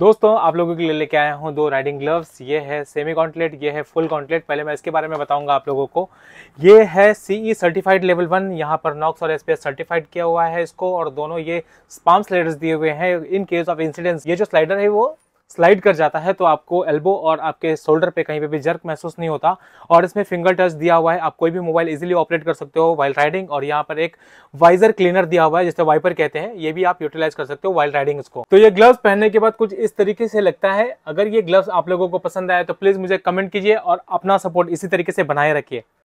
दोस्तों आप लोगों के लिए लेके आया हूँ दो राइडिंग ग्लव्स ये है सेमी कॉन्टलेट ये है फुल कॉन्टलेट पहले मैं इसके बारे में बताऊंगा आप लोगों को ये है सीई सर्टिफाइड लेवल वन यहाँ पर नॉक्स और एसपीएस सर्टिफाइड किया हुआ है इसको और दोनों ये स्पाम स्लाइडर्स दिए हुए हैं इन केस ऑफ इंसिडेंस ये जो स्लाइडर है वो स्लाइड कर जाता है तो आपको एल्बो और आपके शोल्डर पे कहीं पे भी जर्क महसूस नहीं होता और इसमें फिंगर टच दिया हुआ है आप कोई भी मोबाइल इजीली ऑपरेट कर सकते हो वाइल राइडिंग और यहाँ पर एक वाइजर क्लीनर दिया हुआ है जिसे वाइपर कहते हैं ये भी आप यूटिलाइज कर सकते हो वाइल राइडिंग इसको तो ये ग्लव्स पहनने के बाद कुछ इस तरीके से लगता है अगर ये ग्लव्स आप लोगों को पसंद आए तो प्लीज़ मुझे कमेंट कीजिए और अपना सपोर्ट इसी तरीके से बनाए रखिए